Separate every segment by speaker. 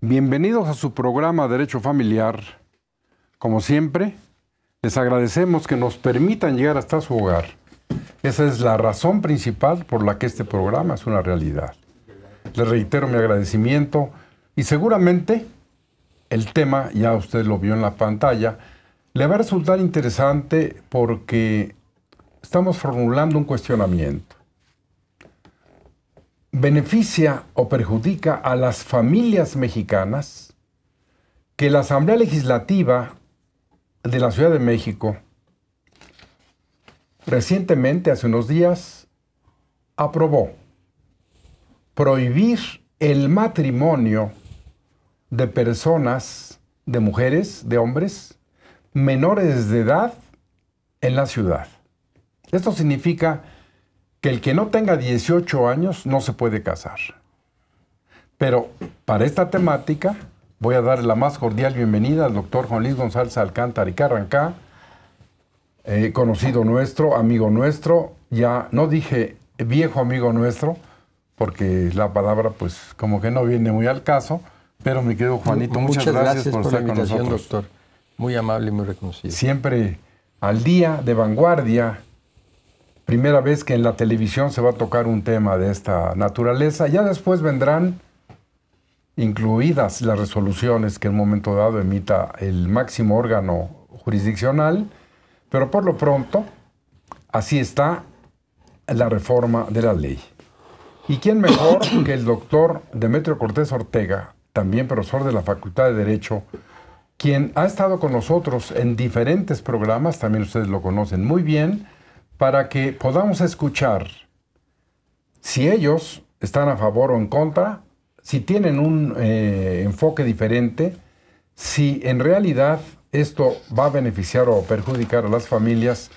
Speaker 1: Bienvenidos a su programa Derecho Familiar. Como siempre, les agradecemos que nos permitan llegar hasta su hogar esa es la razón principal por la que este programa es una realidad. Le reitero mi agradecimiento y seguramente el tema, ya usted lo vio en la pantalla, le va a resultar interesante porque estamos formulando un cuestionamiento. ¿Beneficia o perjudica a las familias mexicanas que la Asamblea Legislativa de la Ciudad de México recientemente, hace unos días, aprobó prohibir el matrimonio de personas, de mujeres, de hombres, menores de edad en la ciudad. Esto significa que el que no tenga 18 años no se puede casar. Pero para esta temática voy a dar la más cordial bienvenida al doctor Juan Luis González Alcántara y Carranca. Eh, conocido nuestro, amigo nuestro, ya no dije viejo amigo nuestro, porque la palabra pues como que no viene muy al caso, pero mi querido Juanito, muchas, gracias, por, estar la invitación, con doctor. Muy amable y muy reconocido. Siempre al día, de vanguardia. Primera vez que en la televisión se va a tocar un tema de esta naturaleza. Ya después vendrán incluidas las resoluciones que en un momento dado emita el máximo órgano jurisdiccional pero por lo pronto, así está la reforma de la ley. ¿Y quién mejor que el doctor Demetrio Cortés Ortega, también profesor de la Facultad de Derecho, quien ha estado con nosotros en diferentes programas, también ustedes lo conocen muy bien, para que podamos escuchar si ellos están a favor o en contra, si tienen un eh, enfoque diferente, si en realidad esto va a beneficiar o perjudicar a las familias.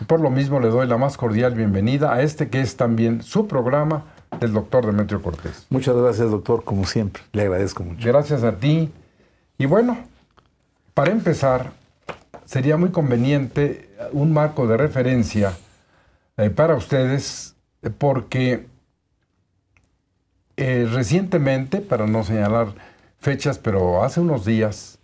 Speaker 1: Y por lo mismo le doy la más cordial bienvenida a este que es también su programa del doctor Demetrio Cortés. Muchas gracias, doctor, como siempre. Le agradezco mucho. Gracias a ti. Y bueno, para empezar, sería muy conveniente un marco de referencia eh, para ustedes, porque eh, recientemente, para no señalar fechas, pero hace unos días,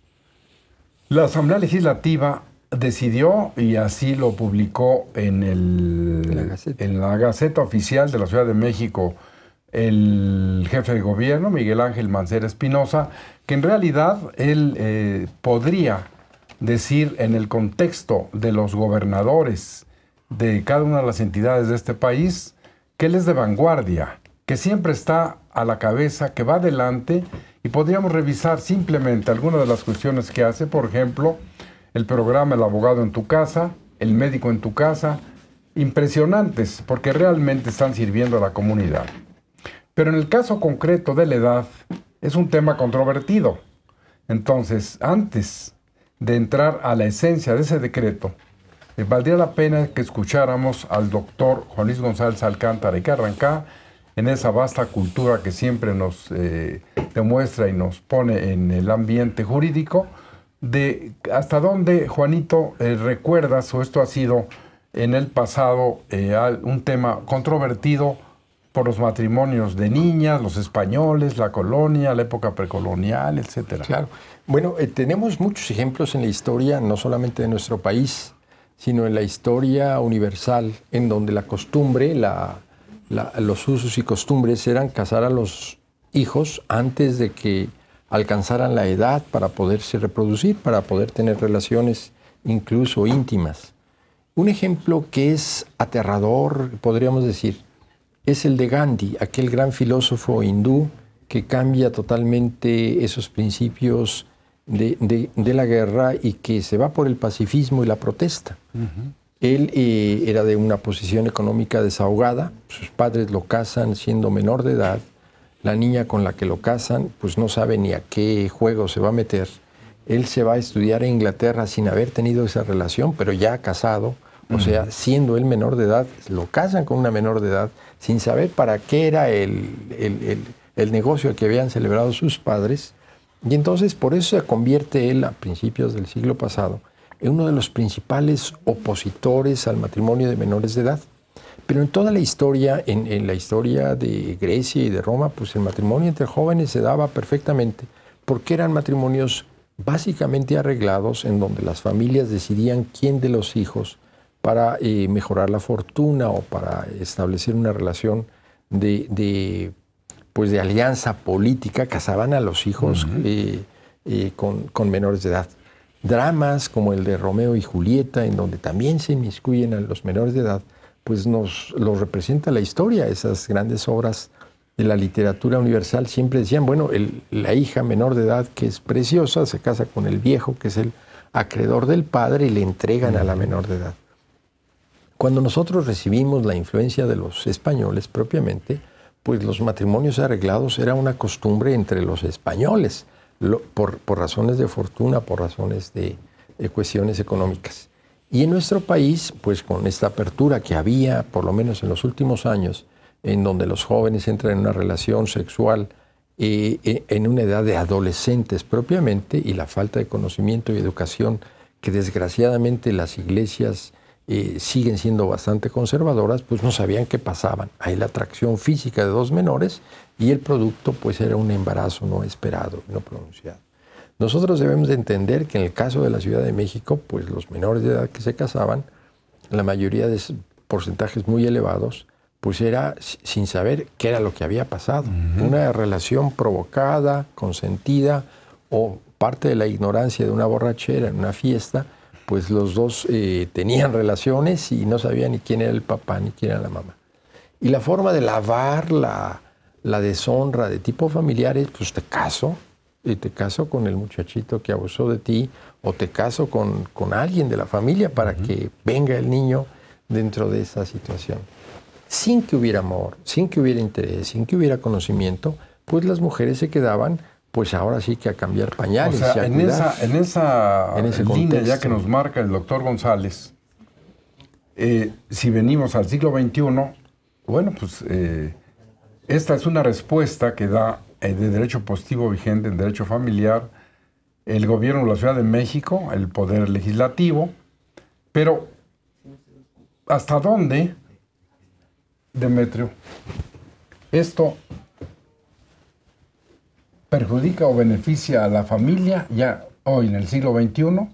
Speaker 1: la Asamblea Legislativa decidió, y así lo publicó en, el, la Gaceta. en la Gaceta Oficial de la Ciudad de México el jefe de gobierno, Miguel Ángel Mancera Espinosa, que en realidad él eh, podría decir en el contexto de los gobernadores de cada una de las entidades de este país, que él es de vanguardia, que siempre está a la cabeza, que va adelante y podríamos revisar simplemente algunas de las cuestiones que hace, por ejemplo, el programa El abogado en tu casa, El médico en tu casa, impresionantes porque realmente están sirviendo a la comunidad. Pero en el caso concreto de la edad, es un tema controvertido. Entonces, antes de entrar a la esencia de ese decreto, eh, valdría la pena que escucháramos al doctor Juan Luis González Alcántara y Carrancá, en esa vasta cultura que siempre nos eh, demuestra y nos pone en el ambiente jurídico, de hasta dónde, Juanito, eh, recuerdas, o esto ha sido en el pasado eh, un tema controvertido por los matrimonios de niñas, los españoles,
Speaker 2: la colonia, la época precolonial, etcétera. Claro. Bueno, tenemos muchos ejemplos en la historia, no solamente de nuestro país, sino en la historia universal, en donde la costumbre, la, los usos y costumbres eran casar a los hijos antes de que alcanzaran la edad para poderse reproducir, para poder tener relaciones incluso íntimas. Un ejemplo que es aterrador, podríamos decir, es el de Gandhi, aquel gran filósofo hindú que cambia totalmente esos principios de, la guerra y que se va por el pacifismo y la protesta. Él eh, era de una posición económica desahogada, sus padres lo casan siendo menor de edad, la niña con la que lo casan pues no sabe ni a qué juego se va a meter. Él se va a estudiar a Inglaterra sin haber tenido esa relación, pero ya casado, o sea, siendo él menor de edad, lo casan con una menor de edad sin saber para qué era el, el negocio que habían celebrado sus padres. Y entonces por eso se convierte él a principios del siglo pasado uno de los principales opositores al matrimonio de menores de edad. Pero en toda la historia, en, la historia de Grecia y de Roma, pues el matrimonio entre jóvenes se daba perfectamente, porque eran matrimonios básicamente arreglados en donde las familias decidían quién de los hijos para eh, mejorar la fortuna o para establecer una relación de, pues de alianza política, casaban a los hijos eh, eh, con menores de edad dramas como el de Romeo y Julieta, en donde también se inmiscuyen a los menores de edad, pues nos lo representa la historia, esas grandes obras de la literatura universal siempre decían, bueno, la hija menor de edad que es preciosa se casa con el viejo que es el acreedor del padre y le entregan a la menor de edad. Cuando nosotros recibimos la influencia de los españoles propiamente, pues los matrimonios arreglados era una costumbre entre los españoles por, razones de fortuna, por razones de, cuestiones económicas. Y en nuestro país, pues con esta apertura que había, por lo menos en los últimos años, en donde los jóvenes entran en una relación sexual eh, eh, en una edad de adolescentes propiamente, y la falta de conocimiento y educación que desgraciadamente las iglesias eh, siguen siendo bastante conservadoras, pues no sabían qué pasaban. Hay la atracción física de dos menores, y el producto pues era un embarazo no esperado, no pronunciado. Nosotros debemos de entender que en el caso de la Ciudad de México, pues los menores de edad que se casaban, la mayoría de porcentajes muy elevados, pues era sin saber qué era lo que había pasado. Una relación provocada, consentida o parte de la ignorancia de una borrachera en una fiesta, pues los dos eh, tenían relaciones y no sabían ni quién era el papá ni quién era la mamá. Y la forma de lavar la, la deshonra de tipo familiar es, pues te caso, y te caso con el muchachito que abusó de ti, o te caso con, con alguien de la familia para que venga el niño dentro de esa situación. Sin que hubiera amor, sin que hubiera interés, sin que hubiera conocimiento, pues las mujeres se quedaban pues ahora sí que a cambiar pañales. O sea, en, esa, línea ya que nos
Speaker 1: marca el doctor González, eh, si venimos al siglo XXI, bueno, pues eh, esta es una respuesta que da eh, de derecho positivo vigente en derecho familiar el gobierno de la Ciudad de México, el Poder Legislativo, pero ¿hasta dónde, Demetrio, esto perjudica o beneficia a la familia ya hoy en el siglo XXI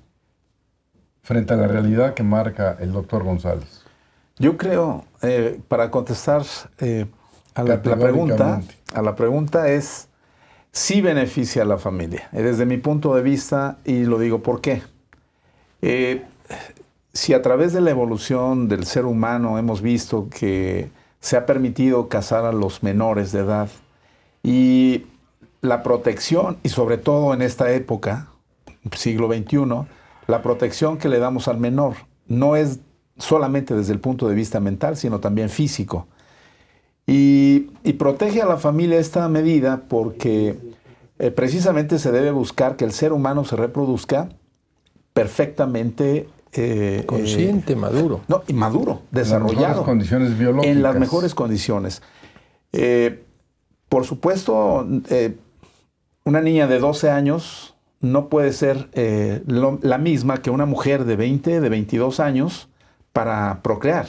Speaker 1: frente a la realidad que marca el doctor González?
Speaker 3: Yo creo, eh, para contestar... Eh, la, pregunta, a la pregunta es si beneficia a la familia. Eh, desde mi punto de vista, y lo digo por qué. Eh, si a través de la evolución del ser humano hemos visto que se ha permitido casar a los menores de edad y la protección, y sobre todo en esta época, siglo XXI, la protección que le damos al menor no es solamente desde el punto de vista mental, sino también físico. Y, protege a la familia esta medida porque eh, precisamente se debe buscar que el ser humano se reproduzca perfectamente eh, eh, consciente, maduro. No, y maduro, desarrollado. En las condiciones biológicas. En las mejores condiciones. por supuesto, una niña de 12 años no puede ser la misma que una mujer de 20, de 22 años para procrear.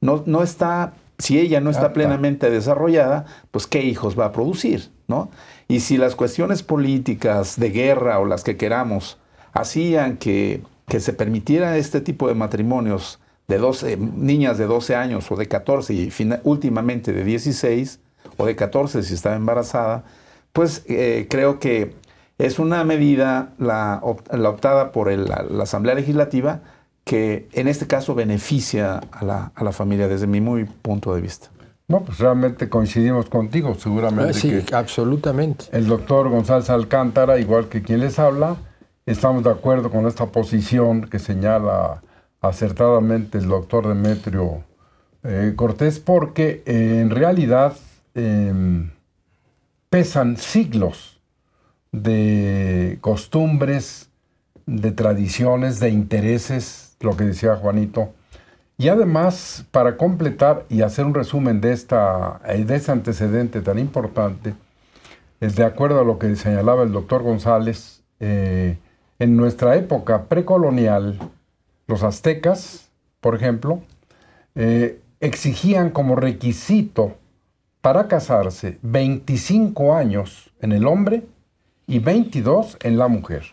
Speaker 3: No, no está si ella no está ah, plenamente desarrollada, pues qué hijos va a producir, ¿no? Y si las cuestiones políticas de guerra o las que queramos hacían que, que se permitiera este tipo de matrimonios de eh, niñas de 12 años o de 14 y últimamente de 16 o de 14 si estaba embarazada, pues eh, creo que es una medida la, optada por la, la Asamblea Legislativa que en este caso beneficia a la, familia desde mi muy punto de vista.
Speaker 1: No, pues realmente coincidimos contigo,
Speaker 3: seguramente. sí,
Speaker 1: absolutamente. El doctor González Alcántara, igual que quien les habla, estamos de acuerdo con esta posición que señala acertadamente el doctor Demetrio eh, Cortés, porque en realidad em, pesan siglos de costumbres, de tradiciones, de intereses, lo que decía Juanito. Y además, para completar y hacer un resumen de, esta, eh, de este antecedente tan importante, es de acuerdo a lo que señalaba el doctor González, eh, en nuestra época precolonial, los aztecas, por ejemplo, eh, exigían como requisito para casarse 25 años en el hombre y 22 en la mujer.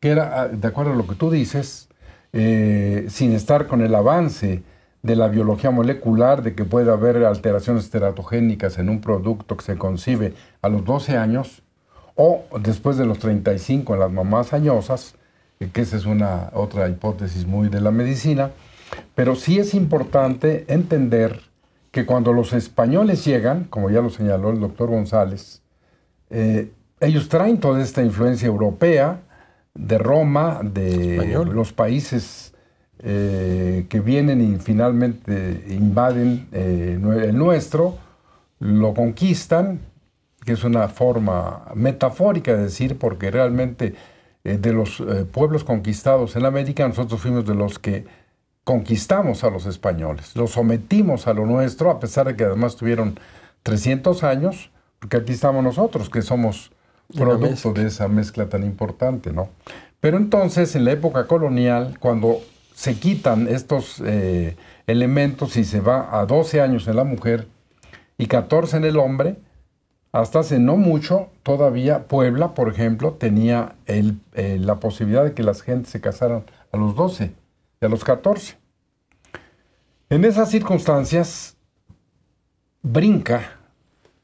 Speaker 1: Que era, ah, de acuerdo a lo que tú dices, eh, sin estar con el avance de la biología molecular, de que puede haber alteraciones teratogénicas en un producto que se concibe a los 12 años o después de los 35 en las mamás añosas, eh, que esa es una otra hipótesis muy de la medicina, pero sí es importante entender que cuando los españoles llegan, como ya lo señaló el doctor González, eh, ellos traen toda esta influencia europea, de Roma, de los países eh, que vienen y finalmente invaden eh, el nuestro, lo conquistan, que es una forma metafórica de decir, porque realmente eh, de los pueblos conquistados en América, nosotros fuimos de los que conquistamos a los españoles, los sometimos a lo nuestro, a pesar de que además tuvieron 300 años, porque aquí estamos nosotros, que somos producto de esa mezcla tan importante, ¿no? Pero entonces, en la época colonial, cuando se quitan estos eh, elementos y se va a 12 años en la mujer y 14 en el hombre, hasta hace no mucho, todavía Puebla, por ejemplo, tenía eh, la posibilidad de que las gentes se casaran a los 12 y a los 14. En esas circunstancias, brinca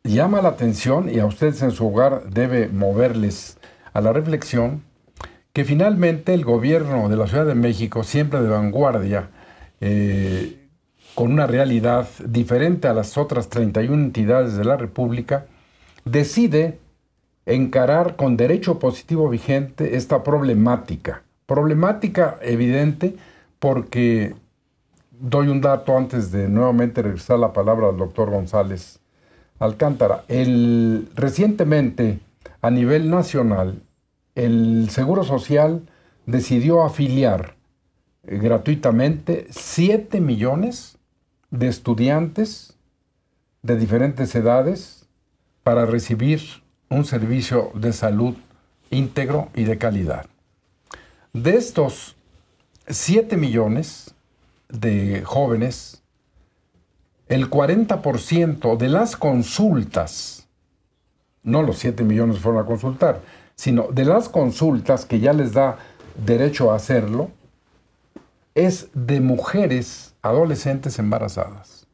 Speaker 1: llama la atención y a ustedes en su hogar debe moverles a la reflexión que finalmente el gobierno de la Ciudad de México, siempre de vanguardia, eh, con una realidad diferente a las otras 31 entidades de la República, decide encarar con derecho positivo vigente esta problemática. Problemática evidente porque doy un dato antes de nuevamente regresar la palabra al doctor González Alcántara, el, recientemente a nivel nacional, el Seguro Social decidió afiliar eh, gratuitamente 7 millones de estudiantes de diferentes edades para recibir un servicio de salud íntegro y de calidad. De estos 7 millones de jóvenes el 40% de las consultas, no los 7 millones fueron a consultar, sino de las consultas que ya les da derecho a hacerlo, es de mujeres adolescentes embarazadas.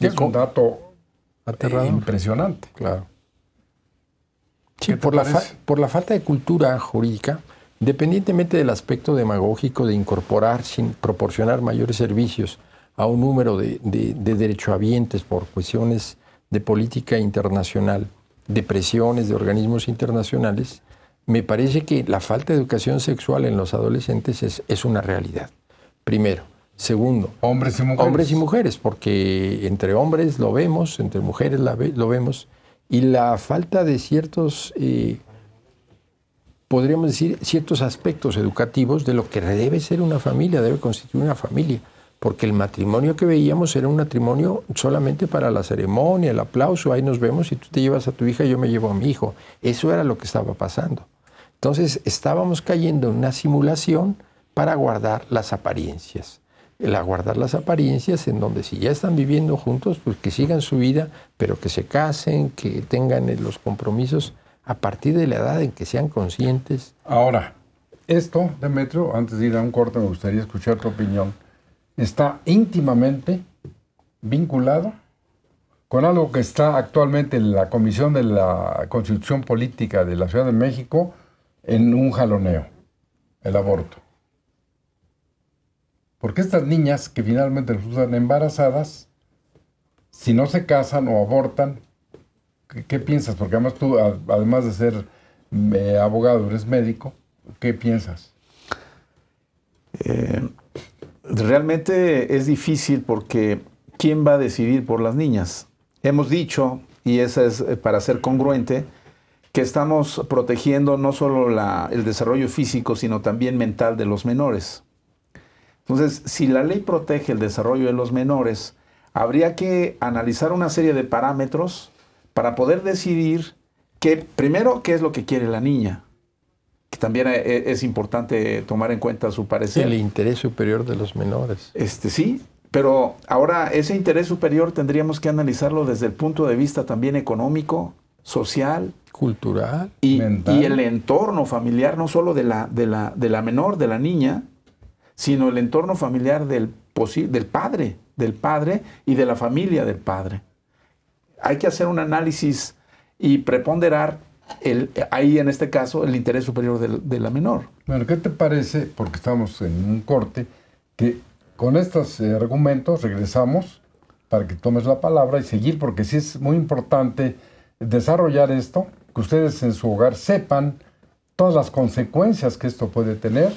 Speaker 1: es un dato eh, impresionante. Claro.
Speaker 2: por la, por la falta de cultura jurídica, independientemente del aspecto demagógico de incorporar sin proporcionar mayores servicios a un número de, derechohabientes por cuestiones de política internacional, de presiones de organismos internacionales, me parece que la falta de educación sexual en los adolescentes es, una realidad. Primero. Segundo, hombres y mujeres. Hombres y mujeres, porque entre hombres lo vemos, entre mujeres lo vemos, y la falta de ciertos, eh, podríamos decir, ciertos aspectos educativos de lo que debe ser una familia, debe constituir una familia porque el matrimonio que veíamos era un matrimonio solamente para la ceremonia, el aplauso, ahí nos vemos y tú te llevas a tu hija y yo me llevo a mi hijo. Eso era lo que estaba pasando. Entonces estábamos cayendo en una simulación para guardar las apariencias. El guardar las apariencias en donde si ya están viviendo juntos, pues que sigan su vida, pero que se casen, que tengan los compromisos a partir de la edad en que sean conscientes.
Speaker 1: Ahora, esto, Demetrio, antes de ir a un corte, me gustaría escuchar tu opinión está íntimamente vinculado con algo que está actualmente en la Comisión de la Constitución Política de la Ciudad de México en un jaloneo, el aborto. Porque estas niñas que finalmente resultan embarazadas, si no se casan o abortan, ¿qué, piensas? Porque además tú, además de ser eh, abogado, eres médico, ¿qué piensas?
Speaker 3: Eh, realmente es difícil porque ¿quién va a decidir por las niñas? Hemos dicho, y esa es eh, para ser congruente, que estamos protegiendo no solo el desarrollo físico, sino también mental de los menores. Entonces, si la ley protege el desarrollo de los menores, habría que analizar una serie de parámetros para poder decidir primero, qué es lo que quiere la niña que también eh, eh, es importante tomar en cuenta su parecer. El interés superior de los menores. Este sí, pero ahora ese interés superior tendríamos que analizarlo desde el punto de vista también económico, social, cultural y, mental. y el entorno familiar, no solo de la, de la, de la menor, de la niña, sino el entorno familiar del, del padre, del padre y de la familia del padre. Hay que hacer un análisis y preponderar ahí en este caso el interés superior de la menor. Bueno,
Speaker 1: ¿qué te parece? Porque estamos en un corte, que con estos argumentos regresamos para que tomes la palabra y seguir, porque sí es muy importante desarrollar esto, que ustedes en su hogar sepan todas las consecuencias que esto puede tener.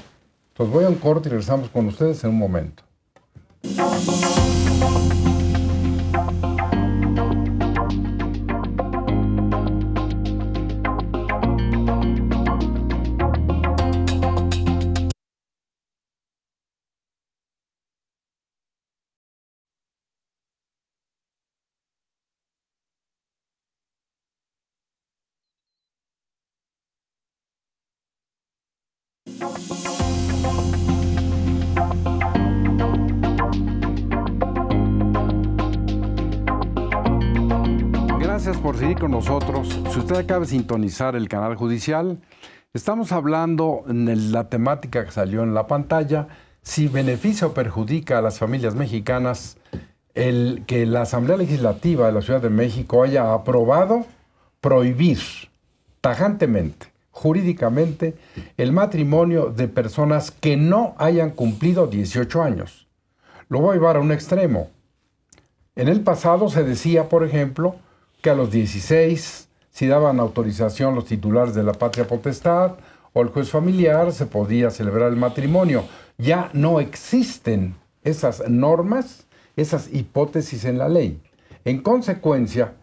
Speaker 1: Entonces voy a un corte y regresamos con ustedes en un momento. por seguir con nosotros. Si usted acaba de sintonizar el canal judicial, estamos hablando en la temática que salió en la pantalla, si beneficia o perjudica a las familias mexicanas el que la Asamblea Legislativa de la Ciudad de México haya aprobado prohibir tajantemente, jurídicamente, el matrimonio de personas que no hayan cumplido 18 años. Lo voy a llevar a un extremo. En el pasado se decía, por ejemplo, que a los 16, si daban autorización los titulares de la patria potestad o el juez familiar, se podía celebrar el matrimonio. Ya no existen esas normas, esas hipótesis en la ley. En consecuencia,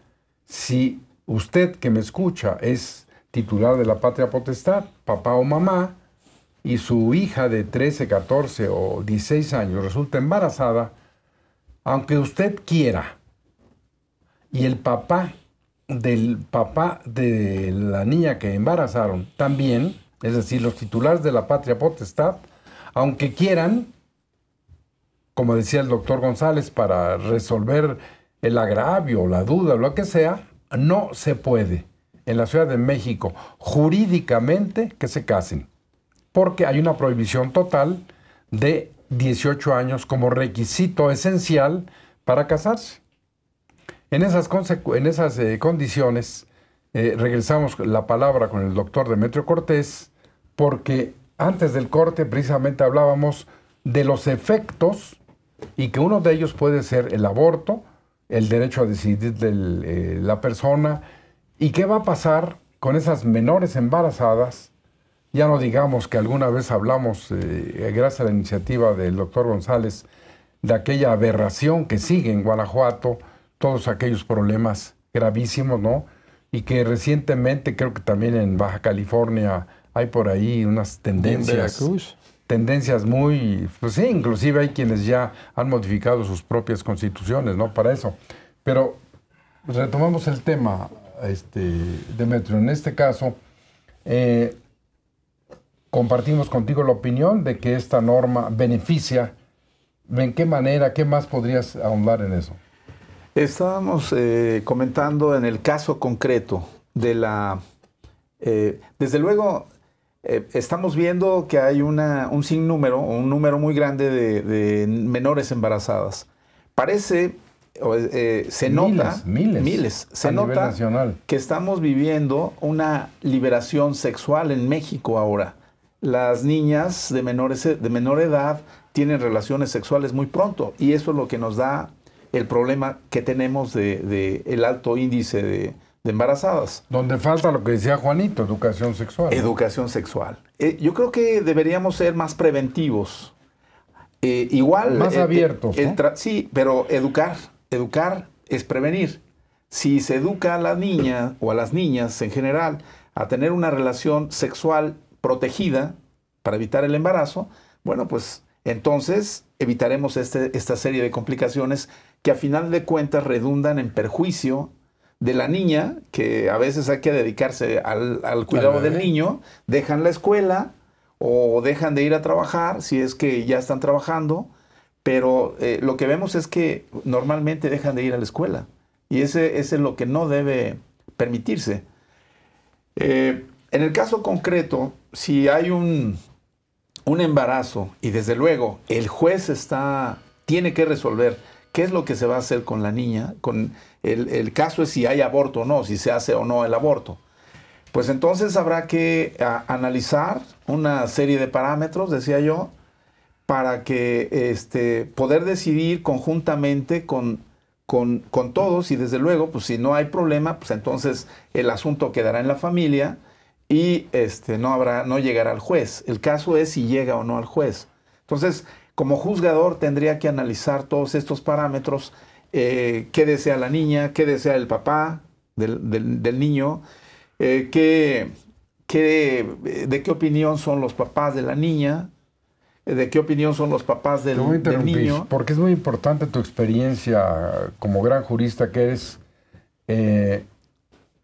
Speaker 1: si usted que me escucha es titular de la patria potestad, papá o mamá, y su hija de 13, 14 o 16 años resulta embarazada, aunque usted quiera y el papá del papá de la niña que embarazaron también, es decir, los titulares de la patria potestad, aunque quieran, como decía el doctor González, para resolver el agravio, la duda, lo que sea, no se puede en la Ciudad de México jurídicamente que se casen, porque hay una prohibición total de 18 años como requisito esencial para casarse. En esas, en esas eh, condiciones, eh, regresamos la palabra con el doctor Demetrio Cortés, porque antes del corte precisamente hablábamos de los efectos y que uno de ellos puede ser el aborto, el derecho a decidir de eh, la persona, y qué va a pasar con esas menores embarazadas, ya no digamos que alguna vez hablamos, gracias a la iniciativa del doctor González, de aquella aberración que sigue en Guanajuato, todos aquellos problemas gravísimos, ¿no? Y que recientemente, creo que también en Baja California hay por ahí unas tendencias. Tendencias muy, pues sí, inclusive hay quienes ya han modificado sus propias constituciones, ¿no? Para eso. Pero retomamos el tema, este, Demetrio. En este caso, eh, compartimos contigo la opinión de que esta norma beneficia. ¿En qué manera, qué más podrías
Speaker 3: ahondar en eso? Estábamos eh, comentando en el caso concreto de la... Eh, desde luego, eh, estamos viendo que hay una, un sinnúmero, un número muy grande de, menores embarazadas. Parece, se nota... Miles, miles. se nota que estamos viviendo una liberación sexual en México ahora. Las niñas de, menores, de menor edad tienen relaciones sexuales muy pronto y eso es lo que nos da el problema que tenemos del de, el alto índice de, embarazadas. Donde falta lo que decía Juanito, educación sexual. Educación sexual. Eh, yo creo que deberíamos ser más preventivos. Eh, igual. Más abierto eh, abiertos. sí, pero educar. Educar es prevenir. Si se educa a la niña o a las niñas en general a tener una relación sexual protegida para evitar el embarazo, bueno, pues entonces evitaremos este, esta serie de complicaciones que a final de cuentas redundan en perjuicio de la niña, que a veces hay que dedicarse al, cuidado del niño, dejan la escuela o dejan de ir a trabajar si es que ya están trabajando, pero eh, lo que vemos es que normalmente dejan de ir a la escuela y ese, es lo que no debe permitirse. Eh, en el caso concreto, si hay un, un embarazo y desde luego el juez está, tiene que resolver qué es lo que se va a hacer con la niña. Con el, caso es si hay aborto o no, si se hace o no el aborto. Pues entonces habrá que analizar una serie de parámetros, decía yo, para que este, poder decidir conjuntamente con, con, todos y desde luego, pues si no hay problema, pues entonces el asunto quedará en la familia y este, no, habrá, no llegará al juez. El caso es si llega o no al juez. Entonces, como juzgador tendría que analizar todos estos parámetros, eh, qué desea la niña, qué desea el papá del, niño, eh, de qué opinión son los papás de la niña, de qué opinión son los papás del, niño.
Speaker 1: Porque es muy importante tu experiencia como gran jurista que eres. Eh,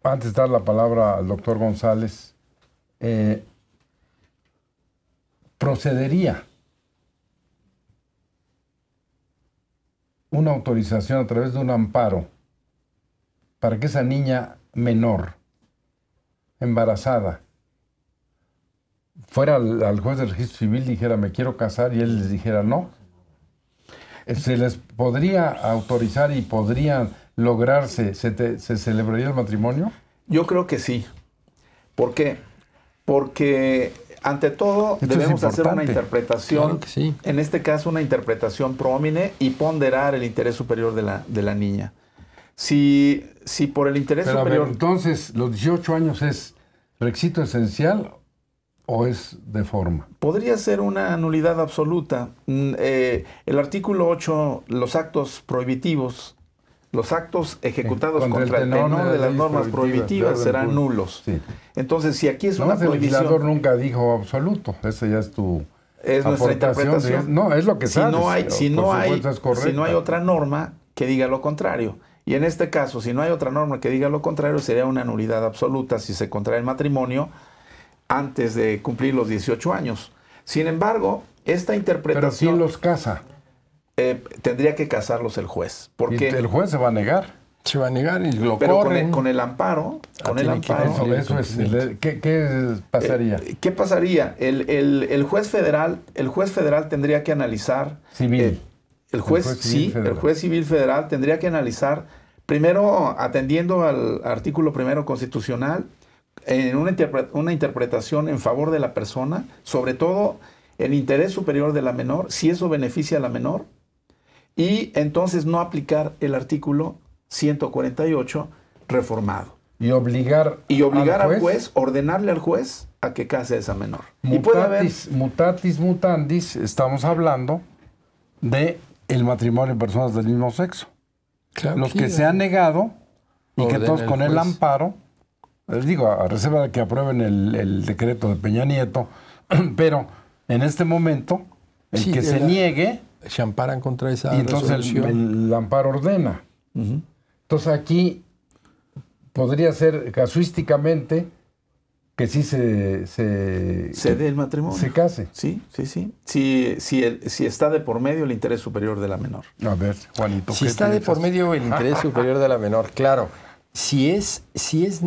Speaker 1: antes de dar la palabra al doctor González, procedería una autorización a través de un amparo para que esa niña menor, embarazada, fuera al, juez del registro civil, dijera, me quiero casar, y él les dijera, no. Eh, se les podría autorizar y podrían lograrse, se, se celebraría el matrimonio? Yo
Speaker 3: creo que sí. ¿Por qué? Porque ante todo debemos hacer una interpretación, en este caso una interpretación promine y ponderar el interés superior de la, de la niña. Si, si por el interés superior...
Speaker 1: entonces, los
Speaker 3: 18 años es requisito esencial o es de forma? Podría ser una nulidad absoluta. Mm, eh, el artículo 8, los actos prohibitivos, los actos ejecutados contra, el tenor, de, las normas prohibitivas, serán nulos. Entonces, si aquí es una prohibición... El legislador
Speaker 1: nunca dijo absoluto, esa ya es tu
Speaker 3: es nuestra interpretación. no, es lo que si sabes, No hay, si, no hay, si no hay otra norma que diga lo contrario. Y en este caso, si no hay otra norma que diga lo contrario, sería una nulidad absoluta si se contrae el matrimonio antes de cumplir los 18 años. Sin embargo, esta interpretación... Pero si los casa. Eh, tendría que casarlos el juez. Porque el juez se va a negar. Se va a negar y lo Pero corren. Con, el, amparo, ah, con el amparo.
Speaker 1: ¿qué, pasaría? Eh,
Speaker 3: ¿Qué pasaría? El, el, el, juez federal, el juez federal tendría que analizar. Civil. Eh, el juez, sí, el juez civil federal tendría que analizar, primero atendiendo al artículo primero constitucional, en una, una interpretación en favor de la persona, sobre todo el interés superior de la menor, si eso beneficia a la menor, y entonces no aplicar el artículo 148 reformado. Y obligar, y obligar al, juez, ordenarle al juez a que case a esa menor. Mutatis, y mutatis
Speaker 1: mutandis, estamos hablando de el matrimonio en personas del mismo sexo. Los que, se han negado y que todos con el, amparo, les digo, a reserva de que aprueben el, decreto de Peña Nieto, pero en este momento, el que se niegue se amparan contra esa y entonces el, amparo ordena.
Speaker 3: Entonces
Speaker 1: aquí podría ser casuísticamente que sí se...
Speaker 3: Se, dé el matrimonio. Se
Speaker 1: case. Sí, sí, sí.
Speaker 3: Si, está de por medio el interés superior de la menor.
Speaker 1: A ver, Juanito.
Speaker 3: Si está de por
Speaker 2: medio el interés
Speaker 3: superior de la menor, claro. Si es, si es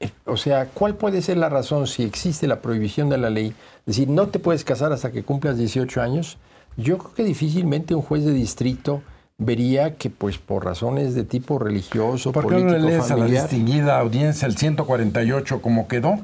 Speaker 2: eh, o sea, ¿cuál puede ser la razón si existe la prohibición de la ley? Es decir, no te puedes casar hasta que cumplas 18 años yo creo que difícilmente un juez de distrito vería que pues por razones de tipo religioso, ¿Por no la
Speaker 1: distinguida audiencia el
Speaker 2: 148 como quedó?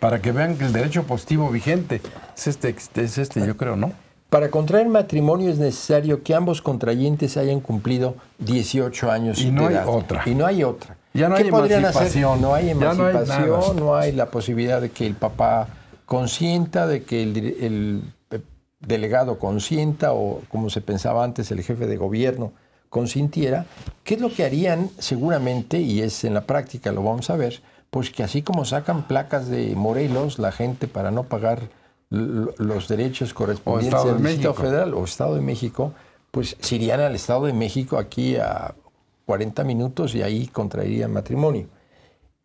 Speaker 2: Para que vean que el derecho positivo vigente es este, es este yo creo, ¿no? Para contraer matrimonio es necesario que ambos contrayentes hayan cumplido 18 años. Y no hay otra. Y no hay otra. Ya no hay emancipación. No hay emancipación, no hay, no hay, la posibilidad de que el papá consienta, de que el delegado consienta o, como se pensaba antes, el jefe de gobierno consintiera, ¿qué es lo que harían seguramente, y es en la práctica, lo vamos a ver, pues que así como sacan placas de Morelos, la gente para no pagar los derechos correspondientes al Estado Federal o Estado de México, pues se irían al Estado de México aquí a 40 minutos y ahí contraerían matrimonio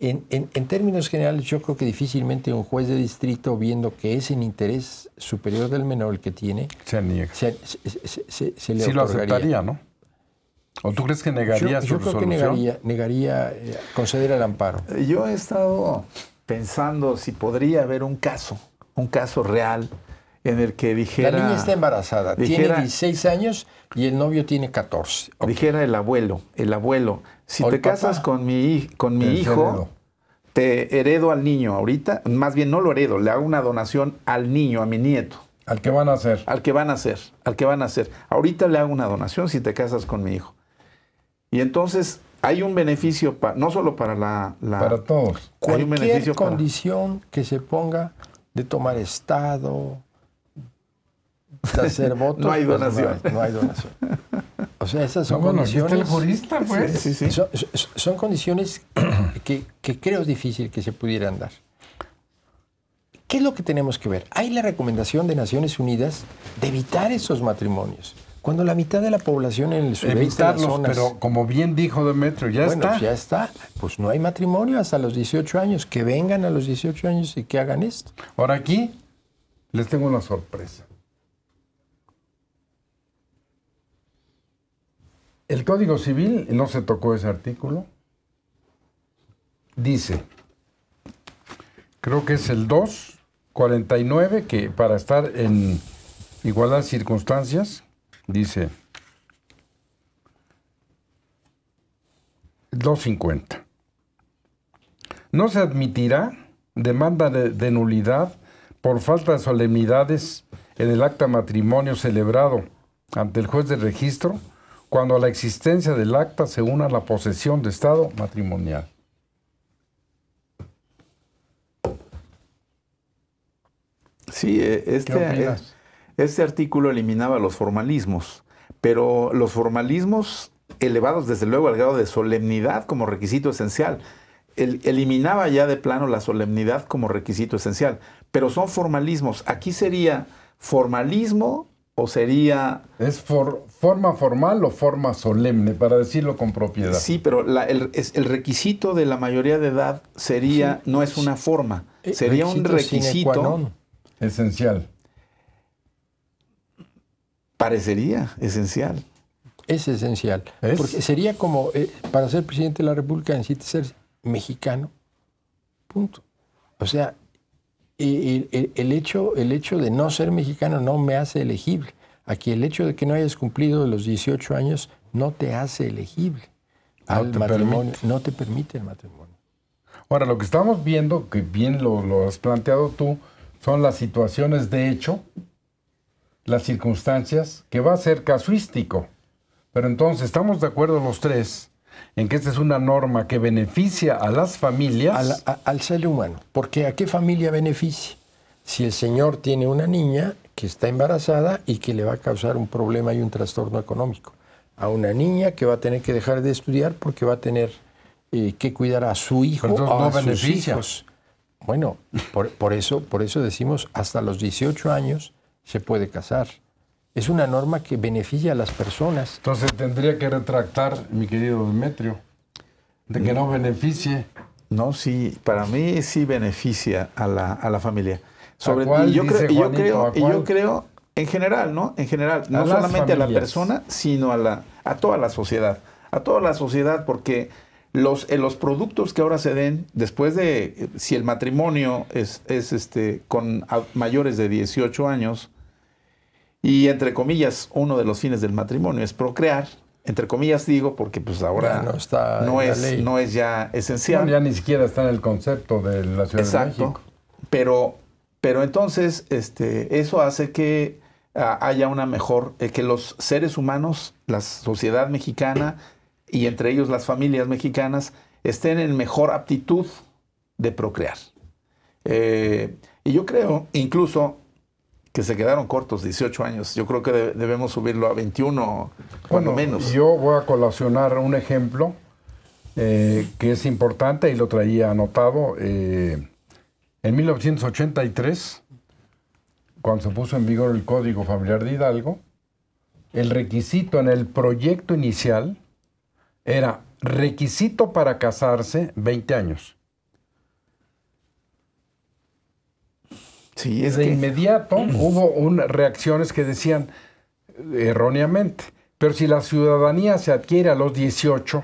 Speaker 2: en, términos generales, yo creo que difícilmente un juez de distrito, viendo que es en interés superior del menor el que tiene, se niega. sí lo aceptaría, ¿no? ¿O tú crees que negaría su su yo creo que
Speaker 3: negaría, eh, conceder el amparo. Yo he estado pensando si podría haber un caso, un caso real en
Speaker 2: el que dijera... La niña está embarazada, tiene 16 años y el novio tiene 14. Dijera
Speaker 3: el abuelo, el abuelo, si te casas con mi, con mi hijo, te heredo al niño ahorita, más bien no lo heredo, le hago una donación al niño, a mi nieto. Al que van a hacer. Al que van a hacer, al que van a hacer. Ahorita le hago una donación si te casas con mi hijo. Y entonces hay un beneficio, no solo para la, Para
Speaker 2: todos. hay un beneficio condición que se ponga de tomar estado, de hacer votos. Pues, no hay donación. no hay donación. O sea, esas son condiciones. Son, condiciones que, creo difícil que se pudieran dar. ¿Qué es lo que tenemos que ver? Hay la recomendación de Naciones Unidas de evitar esos matrimonios. Cuando la mitad de la población en el sureste de las zonas, pero como bien dijo Demetrio, ya bueno, ya está. Pues no hay matrimonio hasta los 18 años. Que vengan a los 18 años y que hagan esto. Ahora aquí les tengo una sorpresa. El
Speaker 1: Código Civil, no se tocó ese artículo, dice, creo que es el 249, que para estar en igualdad de circunstancias, dice 250. No se admitirá demanda de, nulidad por falta de solemnidades en el acta matrimonio celebrado ante el juez de registro cuando a la existencia del acta se una la posesión de estado matrimonial.
Speaker 3: Sí, e, este, e, este, artículo eliminaba los formalismos, pero los formalismos elevados desde luego al grado de solemnidad como requisito esencial. eliminaba ya de plano la solemnidad como requisito esencial, pero son formalismos. Aquí sería formalismo o sería... ¿Es forma formal o forma solemne,
Speaker 1: para decirlo con propiedad? Sí,
Speaker 3: pero el, requisito de la mayoría de edad sería, no es una forma, eh, sería un requisito...
Speaker 1: Esencial.
Speaker 3: Parecería esencial. Es esencial.
Speaker 2: Porque sería como, eh, para ser presidente de la República necesita ser mexicano, punto. O sea, y el, hecho, el hecho de no ser mexicano no me hace elegible. Aquí el hecho de que no hayas cumplido los 18 años no te hace elegible
Speaker 1: al no matrimonio,
Speaker 2: no te permite el matrimonio.
Speaker 1: Ahora, lo que estamos viendo, que bien lo, lo has planteado tú, son las situaciones de hecho, las circunstancias, que va a ser casuístico. Pero entonces, estamos de
Speaker 2: acuerdo los tres en que esta es una norma que beneficia a las familias. Al, ser humano, porque ¿a qué familia beneficia? Si el señor tiene una niña que está embarazada y que le va a causar un problema y un trastorno económico. A una niña que va a tener que dejar de estudiar porque va a tener eh, que cuidar a su hijo o a sus hijos. Bueno, por, eso, por eso decimos hasta los 18 años se puede casar. Es una norma que beneficia a las personas. Entonces tendría que
Speaker 1: retractar, mi querido Demetrio, de que no beneficie.
Speaker 3: No, sí, para mí sí beneficia a la, a la familia. Sobre, ¿A y yo, creo, y yo creo, y yo creo en general, ¿no? En general, no solamente a la persona, sino a, la, a toda la sociedad. A toda la sociedad, porque los, eh, los productos que ahora se den, después de, eh, si el matrimonio es, es este, con mayores de 18 años, y entre comillas, uno de los fines del matrimonio es procrear. Entre comillas digo, porque pues ahora no, está no es, no es ya esencial. ya ni siquiera está en el concepto de la Ciudad de México. Pero, pero entonces este, eso hace que ah, haya una mejor, eh, que los seres humanos, la sociedad mexicana y entre ellos las familias mexicanas estén en mejor aptitud de procrear. Eh, y yo creo, incluso que se quedaron cortos, 18 años. Yo creo que debemos subirlo a 21, cuando menos. Yo
Speaker 1: voy a colacionar un ejemplo eh, que es importante y lo traía anotado. Eh, en 1983, cuando se puso en vigor el Código Familiar de Hidalgo, el requisito en el proyecto inicial era requisito para casarse 20 años. Sí, es de inmediato hubo reacciones que decían erróneamente, pero si la ciudadanía se adquiere a los 18,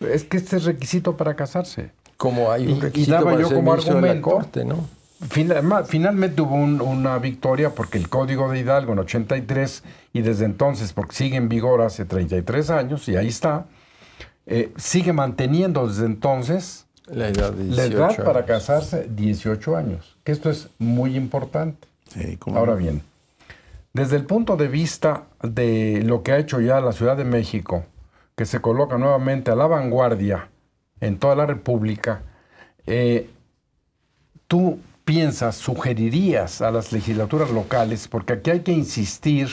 Speaker 1: es que este es requisito para casarse.
Speaker 2: Como hay un requisito
Speaker 1: para yo como argumento, corte, finalmente hubo una victoria porque el Código de Hidalgo en 83 y desde entonces, porque sigue en vigor hace 33 años y ahí está, eh, sigue manteniendo desde entonces la edad, para casarse, 18 años. Que esto es muy importante. Ahora bien, desde el punto de vista de lo que ha hecho ya la Ciudad de México, que se coloca nuevamente a la vanguardia en toda la República, eh, tú piensas, sugerirías a las legislaturas locales, porque aquí hay que insistir,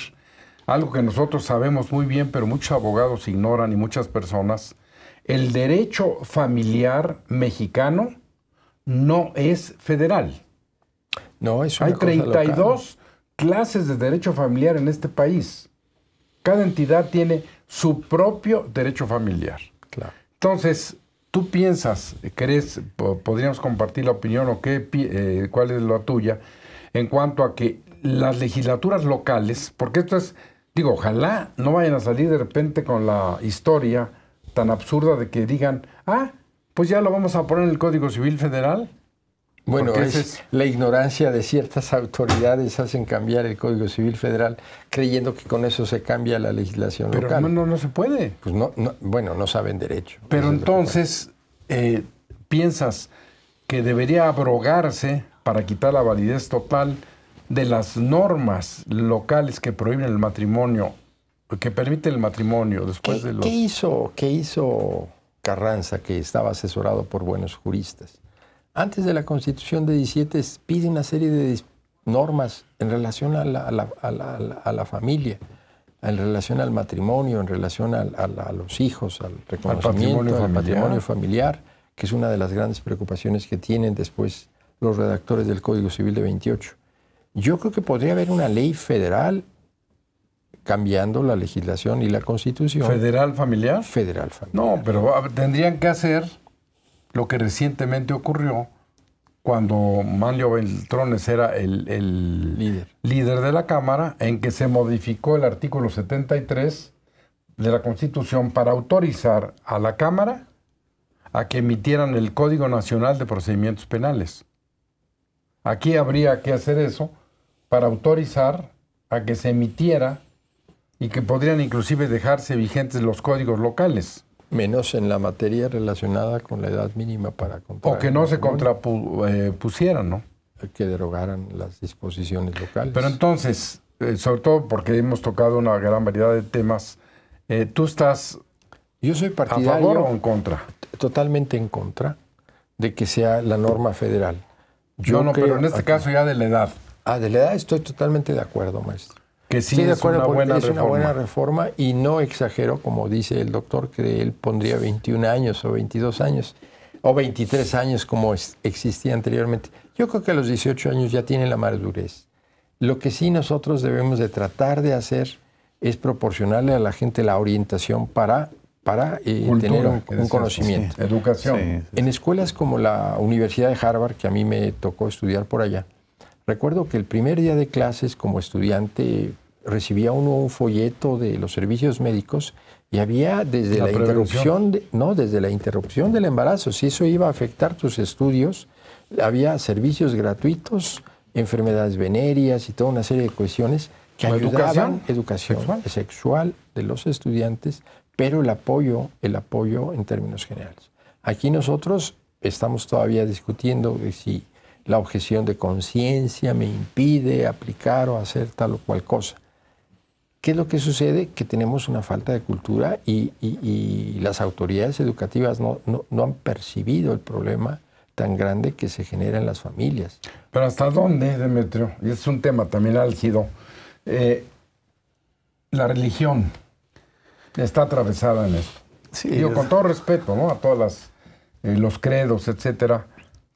Speaker 1: algo que nosotros sabemos muy bien, pero muchos abogados ignoran y muchas personas, el derecho familiar mexicano no es federal.
Speaker 2: No, es Hay 32
Speaker 1: clases de derecho familiar en este país. Cada entidad tiene su propio derecho familiar. Claro. Entonces, tú piensas, crees, podríamos compartir la opinión o qué, eh, cuál es la tuya, en cuanto a que las legislaturas locales, porque esto es, digo, ojalá no vayan a salir de repente con la historia tan absurda de que digan, ah, pues ya lo vamos a poner en el Código Civil Federal.
Speaker 2: Bueno, es, la ignorancia de ciertas autoridades hacen cambiar el Código Civil Federal creyendo que con eso se cambia la legislación pero local. Pero
Speaker 1: no, no se puede.
Speaker 2: Pues no, no, bueno, no saben derecho.
Speaker 1: Pero entonces, eh, ¿piensas que debería abrogarse para quitar la validez total de las normas
Speaker 2: locales que prohíben el matrimonio que permite el matrimonio después de los... ¿Qué hizo, hizo Carranza, que estaba asesorado por buenos juristas? Antes de la Constitución de 17 pide una serie de normas en relación a la, familia, en relación al matrimonio, en relación a, los hijos, al reconocimiento, al patrimonio, familiar, que es una de las grandes preocupaciones que tienen después los redactores del Código Civil de 28. Yo creo que podría haber una ley federal cambiando la legislación y la constitución. ¿Federal
Speaker 1: familiar? Federal
Speaker 2: familiar. No, pero ah, tendrían que hacer lo que recientemente ocurrió
Speaker 1: cuando Manlio Beltrones era el, líder. líder de la Cámara, en que se modificó el artículo 73 de la Constitución para autorizar a la Cámara a que emitieran el Código Nacional de Procedimientos Penales. Aquí habría que hacer eso para autorizar
Speaker 2: a que se emitiera y que podrían inclusive dejarse vigentes los códigos locales. Menos en la materia relacionada con la edad mínima para comprar. O que no se contrapusieran, eh, ¿no? Que derogaran las disposiciones locales. Pero entonces,
Speaker 1: eh, sobre todo porque hemos tocado una gran variedad de temas, eh, ¿tú estás
Speaker 2: Yo soy partidario, a favor o en contra? Totalmente en contra de que sea la norma federal. Yo no, pero en este caso ya de la edad. Ah, de la edad estoy totalmente de acuerdo, maestro. Que sí, de acuerdo, es, una buena, es una buena reforma y no exagero, como dice el doctor, que él pondría 21 años o 22 años o 23 años como existía anteriormente. Yo creo que a los 18 años ya tienen la madurez. Lo que sí nosotros debemos de tratar de hacer es proporcionarle a la gente la orientación para, para eh, tener un, conocimiento. Educación. en escuelas como la Universidad de Harvard, que a mí me tocó estudiar por allá, Recuerdo que el primer día de clases como estudiante recibía uno un folleto de los servicios médicos y había desde la, interrupción, no, desde la interrupción del embarazo, si eso iba a afectar tus estudios, había servicios gratuitos, enfermedades venéreas y toda una serie de cuestiones que ayudaban educación, educación sexual. de los estudiantes, pero el apoyo, el apoyo en términos generales. Aquí nosotros estamos todavía discutiendo si la objeción de conciencia me impide aplicar o hacer tal o cual cosa. ¿Qué es lo que sucede? Que tenemos una falta de cultura y, las autoridades educativas no, han percibido el problema tan grande que se genera en las familias.
Speaker 1: Pero ¿hasta dónde, Demetrio? Y es un tema también álgido. Eh, la religión está atravesada en esto. Sí, con todo respeto ¿no? a todas eh, los credos, etcétera,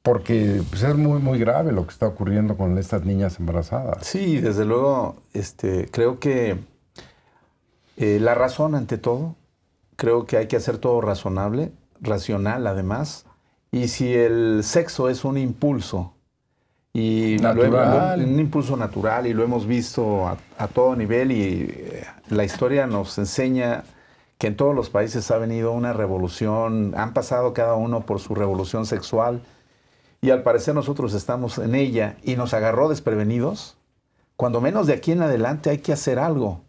Speaker 1: porque pues, es muy, muy grave lo que está ocurriendo con estas niñas embarazadas.
Speaker 3: Sí, desde luego, este, creo que eh, la razón ante todo, creo que hay que hacer todo razonable, racional además, y si el sexo es un impulso, y Lo, un impulso natural, y lo hemos visto a, todo nivel, y eh, la historia nos enseña que en todos los países ha venido una revolución, han pasado cada uno por su revolución sexual, y al parecer nosotros estamos en ella y nos agarró desprevenidos, cuando menos de aquí en adelante hay que hacer algo.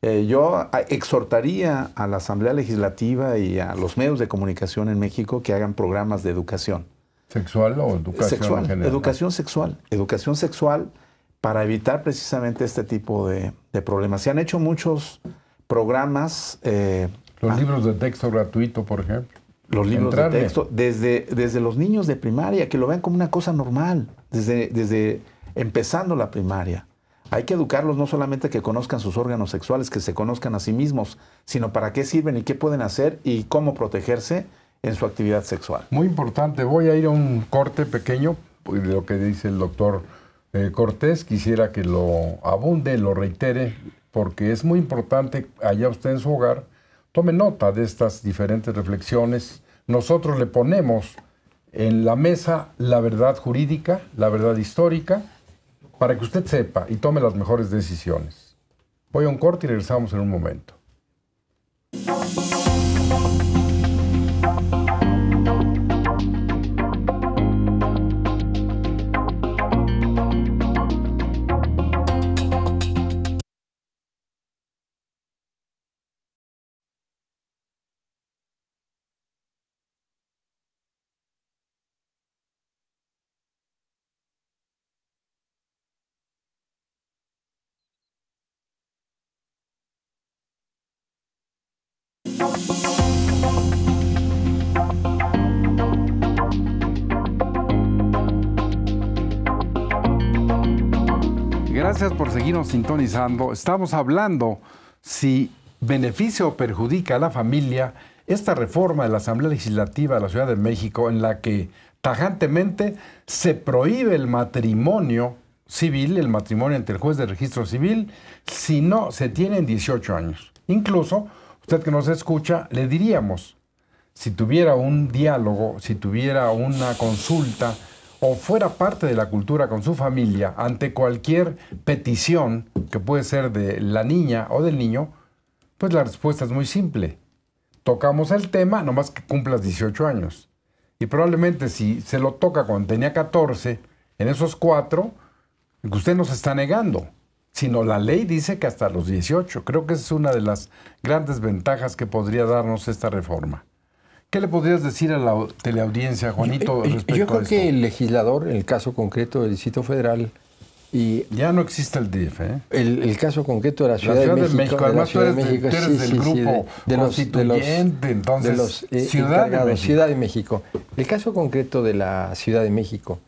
Speaker 3: Eh, yo ah, exhortaría a la Asamblea Legislativa y a los medios de comunicación en México que hagan programas de educación. ¿Sexual o
Speaker 1: educación sexual, en
Speaker 3: Educación sexual. Educación sexual para evitar precisamente este tipo de, problemas. Se han hecho muchos programas. Eh, los ah, libros de texto gratuito, por ejemplo los libros de texto, desde, desde los niños de primaria, que lo vean como una cosa normal, desde, desde empezando la primaria. Hay que educarlos no solamente que conozcan sus órganos sexuales, que se conozcan a sí mismos, sino para qué sirven y qué pueden hacer y cómo protegerse en su actividad sexual.
Speaker 1: Muy importante, voy a ir a un corte pequeño de lo que dice el doctor eh, Cortés, quisiera que lo abunde, lo reitere, porque es muy importante allá usted en su hogar Tome nota de estas diferentes reflexiones. Nosotros le ponemos en la mesa la verdad jurídica, la verdad histórica, para que usted sepa y tome las mejores decisiones. Voy a un corte y regresamos en un momento. Gracias por seguirnos sintonizando. Estamos hablando si beneficia o perjudica a la familia esta reforma de la Asamblea Legislativa de la Ciudad de México en la que tajantemente se prohíbe el matrimonio civil, el matrimonio entre el juez de registro civil, si no se tienen 18 años. Incluso, usted que nos escucha, le diríamos, si tuviera un diálogo, si tuviera una consulta, o fuera parte de la cultura con su familia ante cualquier petición que puede ser de la niña o del niño, pues la respuesta es muy simple. Tocamos el tema nomás que cumplas 18 años. Y probablemente si se lo toca cuando tenía 14, en esos cuatro, usted no se está negando, sino la ley dice que hasta los 18. Creo que es una de las grandes ventajas que podría darnos esta reforma. ¿Qué le podrías decir a la teleaudiencia, Juanito, eh, yo, esto? yo creo que el
Speaker 2: legislador, en el caso concreto del Distrito Federal, y ya no existe el DIF, ¿eh? El, caso concreto de la Ciudad, de, México, de México. Además, de México, de, los, entonces, eh, Ciudad de México. El caso concreto de la Ciudad de México,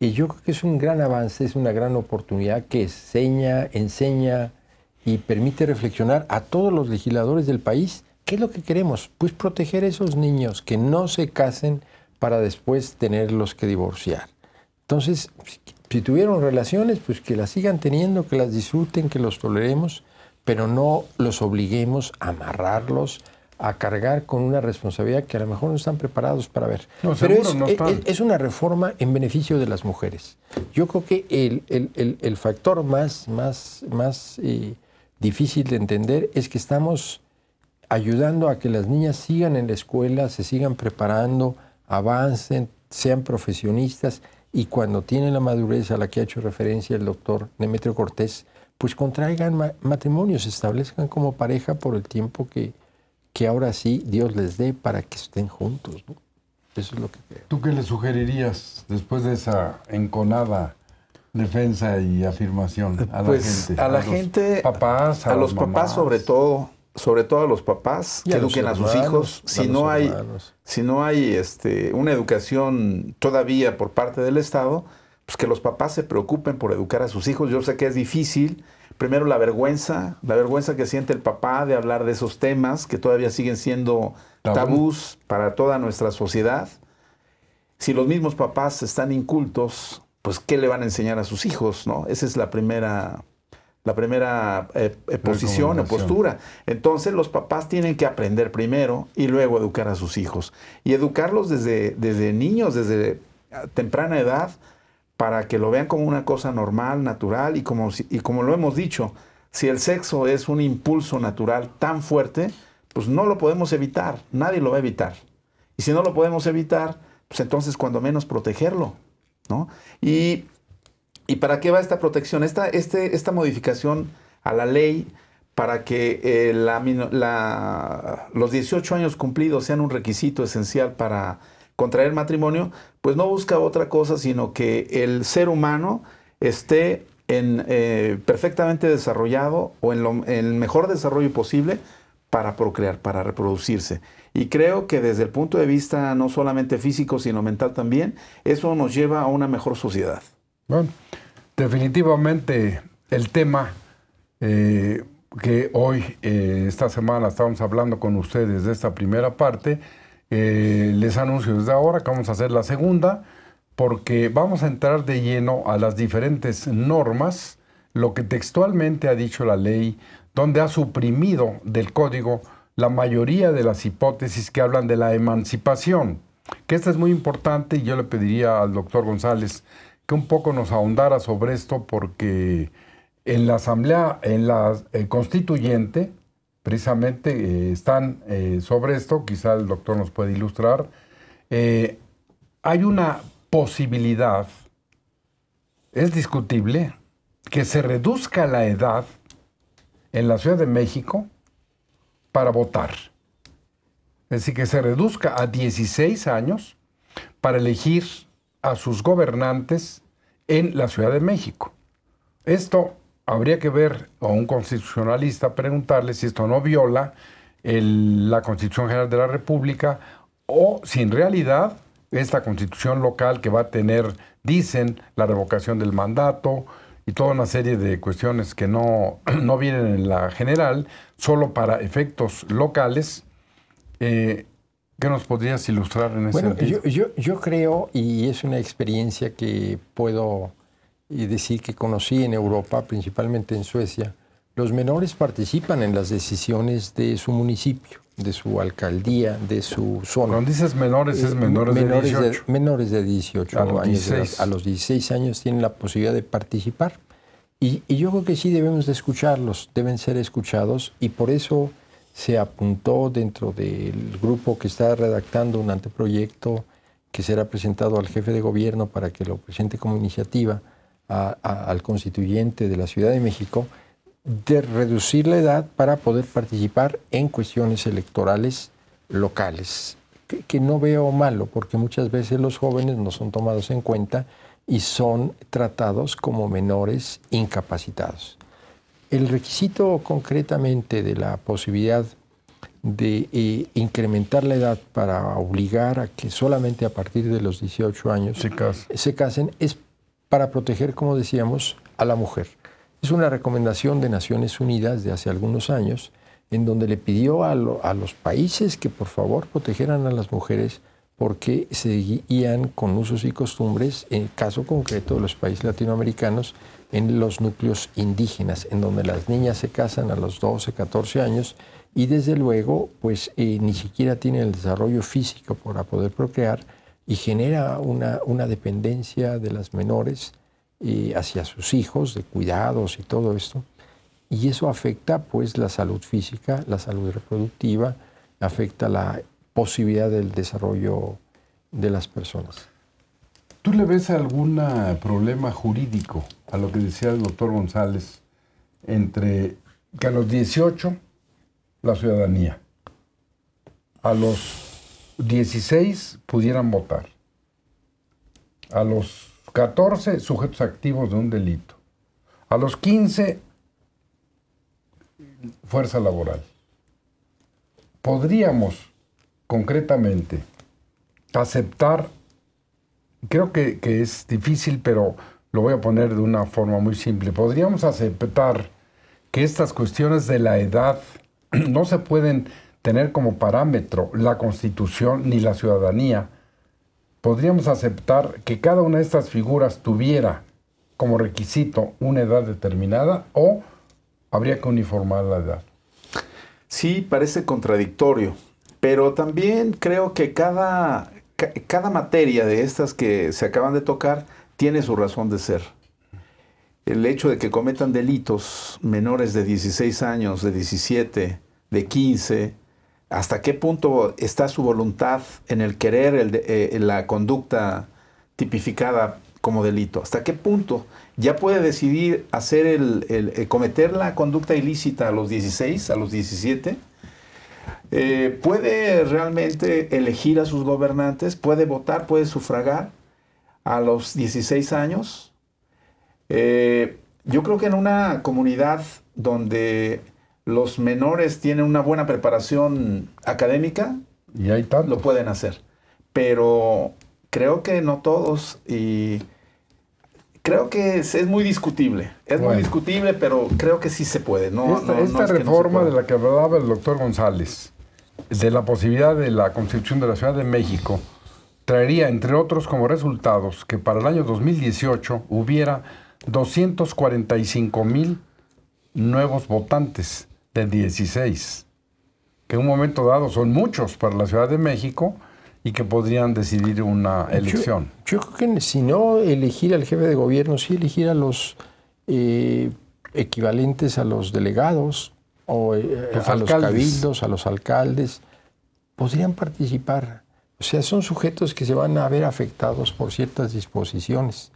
Speaker 2: y yo creo que es un gran avance, es una gran oportunidad que enseña, enseña y permite reflexionar a todos los legisladores del país ¿Qué es lo que queremos? Pues proteger a esos niños que no se casen para después tenerlos que divorciar. Entonces, si tuvieron relaciones, pues que las sigan teniendo, que las disfruten, que los toleremos, pero no los obliguemos a amarrarlos, a cargar con una responsabilidad que a lo mejor no están preparados para ver. pero es, una reforma en beneficio de las mujeres. Yo creo que el, el, factor más, más, más eh, difícil de entender es que estamos ayudando a que las niñas sigan en la escuela, se sigan preparando, avancen, sean profesionistas y cuando tienen la madurez a la que ha hecho referencia el doctor Demetrio Cortés, pues contraigan matrimonio matrimonios, se establezcan como pareja por el tiempo que, que ahora sí Dios les dé para que estén juntos. Eso es lo que
Speaker 1: ¿Tú qué le sugerirías después de esa enconada defensa y afirmación a la pues,
Speaker 3: gente? A a, los papás sobre todo, sobre todo a los papás que eduquen a sus hijos. Si no hay, si no hay una educación todavía por parte del Estado, pues que los papás se preocupen por educar a sus hijos. Yo sé que es difícil. Primero la vergüenza, la vergüenza que siente el papá de hablar de esos temas que todavía siguen siendo tabús para toda nuestra sociedad. Si los mismos papás están incultos, pues qué le van a enseñar a sus hijos, ¿no? Esa es la primera la eh, eh, primera posición o postura. Entonces los papás tienen que aprender primero y luego educar a sus hijos. Y educarlos desde, desde niños, desde temprana edad, para que lo vean como una cosa normal, natural y como, y como lo hemos dicho, si el sexo es un impulso natural tan fuerte, pues no lo podemos evitar, nadie lo va a evitar. Y si no lo podemos evitar, pues entonces cuando menos protegerlo, ¿no? Y ¿Y para qué va esta protección? Esta, este, esta modificación a la ley para que eh, la, la, los 18 años cumplidos sean un requisito esencial para contraer matrimonio, pues no busca otra cosa sino que el ser humano esté en, eh, perfectamente desarrollado o en, en el mejor desarrollo posible para procrear, para reproducirse. Y creo que desde el punto de vista no solamente físico, sino mental también, eso nos lleva a una mejor sociedad.
Speaker 1: Bueno, Definitivamente el tema eh, que hoy, eh, esta semana, estamos hablando con ustedes de esta primera parte, eh, les anuncio desde ahora que vamos a hacer la segunda, porque vamos a entrar de lleno a las diferentes normas, lo que textualmente ha dicho la ley, donde ha suprimido del código la mayoría de las hipótesis que hablan de la emancipación, que esta es muy importante y yo le pediría al doctor González que un poco nos ahondara sobre esto porque en la asamblea, en la constituyente, precisamente eh, están eh, sobre esto, quizá el doctor nos puede ilustrar, eh, hay una posibilidad, es discutible, que se reduzca la edad en la Ciudad de México para votar. Es decir, que se reduzca a 16 años para elegir a sus gobernantes en la Ciudad de México. Esto habría que ver a un constitucionalista, preguntarle si esto no viola la Constitución General de la República o si en realidad esta constitución local que va a tener, dicen, la revocación del mandato y toda una serie de cuestiones que no, no vienen en la general, solo para efectos locales, eh, ¿Qué nos podrías ilustrar en ese bueno, sentido?
Speaker 2: Yo, yo, creo, y es una experiencia que puedo eh, decir que conocí en Europa, principalmente en Suecia, los menores participan en las decisiones de su municipio, de su alcaldía, de su zona. Cuando dices menores, es eh, menores, de 18. menores de 18 años. a los 16 años tienen la posibilidad de participar. Y, y yo creo que sí debemos de escucharlos, deben ser escuchados, y por eso se apuntó dentro del grupo que está redactando un anteproyecto que será presentado al jefe de gobierno para que lo presente como iniciativa al constituyente de la Ciudad de México, de reducir la edad para poder participar en cuestiones electorales locales, que no veo malo, porque muchas veces los jóvenes no son tomados en cuenta y son tratados como menores incapacitados. El requisito concretamente de la posibilidad de eh, incrementar la edad para obligar a que solamente a partir de los 18 años se, casen, es para proteger, como decíamos, a la mujer. Es una recomendación de Naciones Unidas de hace algunos años en donde le pidió a, los países que por favor protegeran a las mujeres porque seguían con usos y costumbres, en el caso concreto de los países latinoamericanos, en los núcleos indígenas, en donde las niñas se casan a los 12, 14 años y desde luego pues eh, ni siquiera tienen el desarrollo físico para poder procrear y genera una, dependencia de las menores eh, hacia sus hijos, de cuidados y todo esto. Y eso afecta pues la salud física, la salud reproductiva, afecta la posibilidad del desarrollo de las personas. ¿Tú le ves
Speaker 1: algún ah, problema jurídico a lo que decía el doctor González entre que a los 18 la ciudadanía, a los 16 pudieran votar, a los 14 sujetos activos de un delito, a los 15 fuerza laboral? ¿Podríamos concretamente aceptar creo que, es difícil, pero lo voy a poner de una forma muy simple. Podríamos aceptar que estas cuestiones de la edad no se pueden tener como parámetro la constitución ni la ciudadanía. Podríamos aceptar que cada una de estas figuras tuviera como requisito una edad determinada o
Speaker 3: habría que uniformar la edad. Sí, parece contradictorio, pero también creo que cada, cada materia de estas que se acaban de tocar tiene su razón de ser. El hecho de que cometan delitos menores de 16 años, de 17, de 15, hasta qué punto está su voluntad en el querer eh, la conducta tipificada como delito, hasta qué punto ya puede decidir hacer el, eh, cometer la conducta ilícita a los 16, a los 17, eh, puede realmente elegir a sus gobernantes, puede votar, puede sufragar a los 16 años. Eh, yo creo que en una comunidad donde los menores tienen una buena preparación académica, y lo pueden hacer. Pero creo que no todos y creo que es, muy discutible. Es muy discutible, pero creo que sí se puede. No, esta, reforma
Speaker 1: de la que hablaba el doctor González de la posibilidad de la construcción de la Ciudad de México traería, entre otros, como resultados que para el año 2018 hubiera 245 mil nuevos votantes de 16, que en un momento dado son muchos para la
Speaker 2: Ciudad de México y que podrían decidir una elección. Yo, creo que si no elegir al jefe de gobierno, si elegir a los eh, equivalentes a los delegados, eh, a los cabildos, a los alcaldes, podrían participar. O sea, son sujetos que se van a ver afectados por ciertas disposiciones.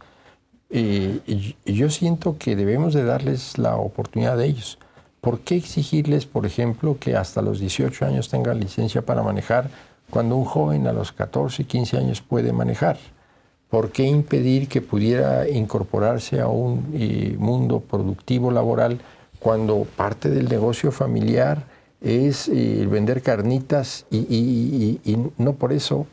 Speaker 2: y, yo siento que debemos de darles la oportunidad de ellos. ¿Por qué exigirles, por ejemplo, que hasta los 18 años tengan licencia para manejar cuando un joven a los 14, 15 años puede manejar? ¿Por qué impedir que pudiera incorporarse a un eh, mundo productivo laboral cuando parte del negocio familiar es eh, el vender carnitas y, no por eso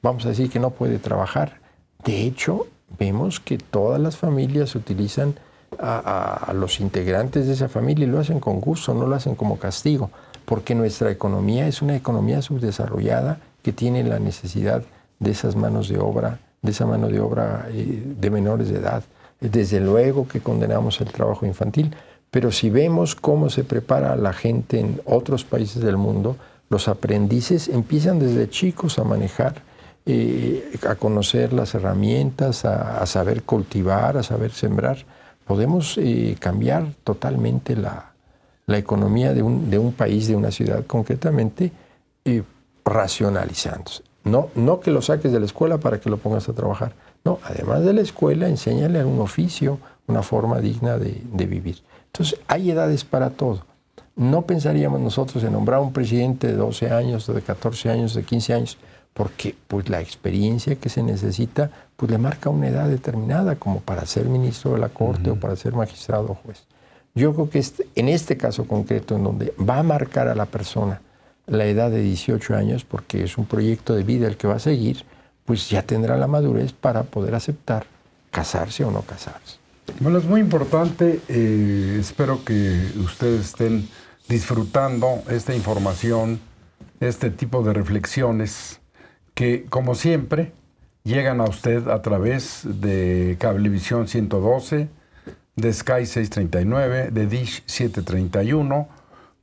Speaker 2: vamos a decir que no puede trabajar. De hecho, vemos que todas las familias utilizan a los integrantes de esa familia y lo hacen con gusto, no lo hacen como castigo, porque nuestra economía es una economía subdesarrollada que tiene la necesidad de esas manos de obra, de esa mano de obra eh, de menores de edad. Desde luego que condenamos el trabajo infantil, pero si vemos cómo se prepara la gente en otros países del mundo, los aprendices empiezan desde chicos a manejar, eh, a conocer las herramientas, a, saber cultivar, a saber sembrar. Podemos eh, cambiar totalmente la, economía de un, país, de una ciudad concretamente, eh, racionalizándose. No, no que lo saques de la escuela para que lo pongas a trabajar. No, además de la escuela, enséñale un oficio, una forma digna de vivir. Entonces, hay edades para todo. No pensaríamos nosotros en nombrar un presidente de 12 años, de 14 años, de 15 años, porque pues la experiencia que se necesita pues le marca una edad determinada como para ser ministro de la corte o para ser magistrado o juez. Yo creo que este, en este caso concreto en donde va a marcar a la persona la edad de 18 años porque es un proyecto de vida el que va a seguir, pues ya tendrá la madurez para poder aceptar casarse o no casarse.
Speaker 1: Bueno, es muy importante, eh, espero que ustedes estén disfrutando esta información, este tipo de reflexiones que, como siempre, llegan a usted a través de Cablevisión 112, de Sky 639, de Dish 731,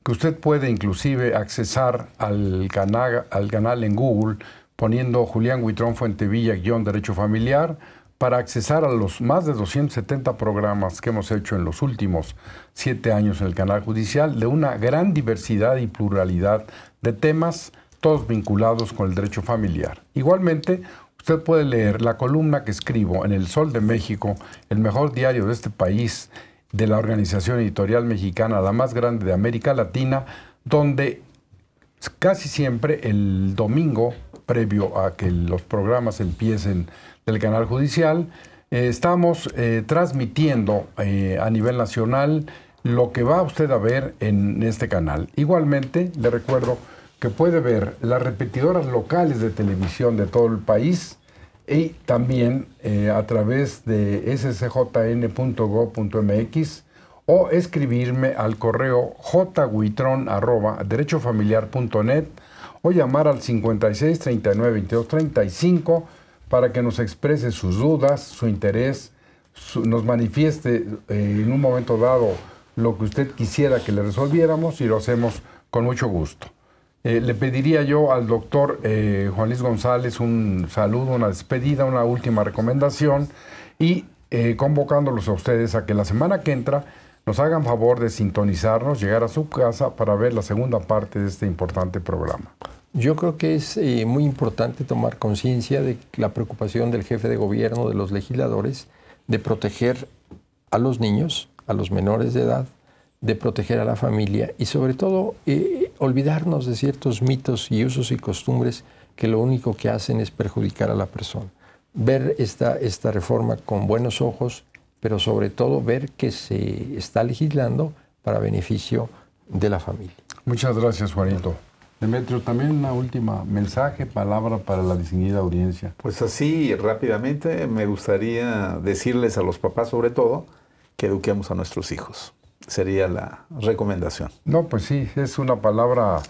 Speaker 1: que usted puede inclusive accesar al canal, al canal en Google poniendo Julián Huitrón Fuentevilla-Derecho Familiar para accesar a los más de 270 programas que hemos hecho en los últimos siete años en el canal judicial, de una gran diversidad y pluralidad de temas, todos vinculados con el derecho familiar. Igualmente, usted puede leer la columna que escribo en El Sol de México, el mejor diario de este país, de la organización editorial mexicana, la más grande de América Latina, donde casi siempre el domingo, previo a que los programas empiecen, del canal judicial. Eh, estamos eh, transmitiendo eh, a nivel nacional lo que va usted a ver en este canal. Igualmente, le recuerdo que puede ver las repetidoras locales de televisión de todo el país y también a través de scjn.gov.mx o escribirme al correo derechofamiliar.net o llamar al 56 39 22 35 para que nos exprese sus dudas, su interés, nos manifieste eh, en un momento dado lo que usted quisiera que le resolviéramos y lo hacemos con mucho gusto. Eh, le pediría yo al doctor eh, Juan Luis González un saludo, una despedida, una última recomendación y convocándolos a ustedes a que la semana que entra nos hagan favor de
Speaker 2: sintonizarnos,
Speaker 1: llegar a su casa para ver la segunda parte de este importante programa.
Speaker 2: Yo creo que es eh, muy importante tomar conciencia de la preocupación del jefe de gobierno, de los legisladores, de proteger a los niños, a los menores de edad, de proteger a la familia y sobre todo eh, olvidarnos de ciertos mitos y usos y costumbres que lo único que hacen es perjudicar a la persona. Ver esta, esta reforma con buenos ojos, pero sobre todo ver que se está legislando para
Speaker 3: beneficio de la familia.
Speaker 1: Muchas gracias, Juanito. Demetrio, también una última mensaje, palabra para la distinguida audiencia.
Speaker 3: Pues así, rápidamente, me gustaría decirles a los papás, sobre todo, que eduquemos a nuestros hijos. Sería la recomendación. No, pues sí, es una palabra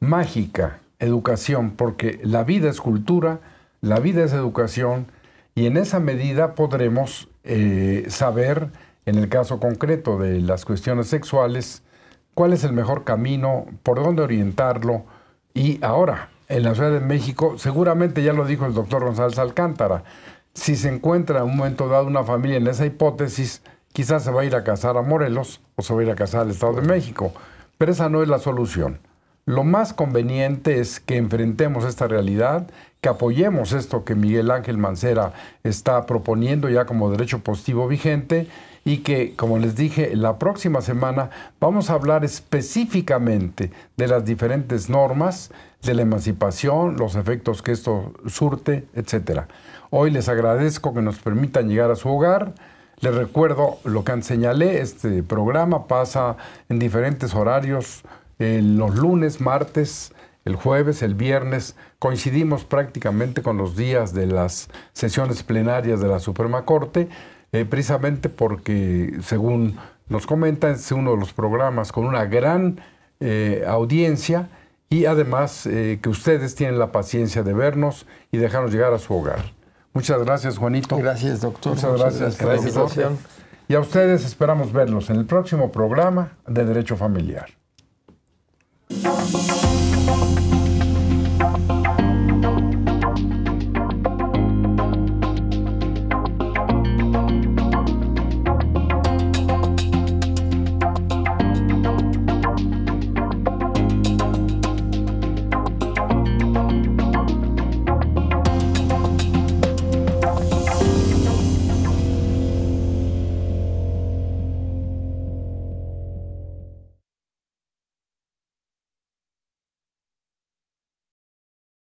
Speaker 3: mágica, educación,
Speaker 1: porque la vida es cultura, la vida es educación, y en esa medida podremos eh, saber, en el caso concreto de las cuestiones sexuales, cuál es el mejor camino, por dónde orientarlo. Y ahora, en la Ciudad de México, seguramente ya lo dijo el doctor González Alcántara, si se encuentra en un momento dado una familia en esa hipótesis, quizás se va a ir a casar a Morelos o se va a ir a casar al Estado de México. Pero esa no es la solución. Lo más conveniente es que enfrentemos esta realidad, que apoyemos esto que Miguel Ángel Mancera está proponiendo ya como derecho positivo vigente y que, como les dije, la próxima semana vamos a hablar específicamente de las diferentes normas, de la emancipación, los efectos que esto surte, etc. Hoy les agradezco que nos permitan llegar a su hogar. Les recuerdo lo que señalé, este programa pasa en diferentes horarios los lunes, martes, el jueves, el viernes, coincidimos prácticamente con los días de las sesiones plenarias de la Suprema Corte, eh, precisamente porque, según nos comentan, es uno de los programas con una gran eh, audiencia y además eh, que ustedes tienen la paciencia de vernos y dejarnos llegar a su hogar. Muchas gracias, Juanito. Gracias, doctor. Muchas, gracias, gracias, doctor. Y a ustedes esperamos verlos en el próximo programa de Derecho Familiar. Thank you.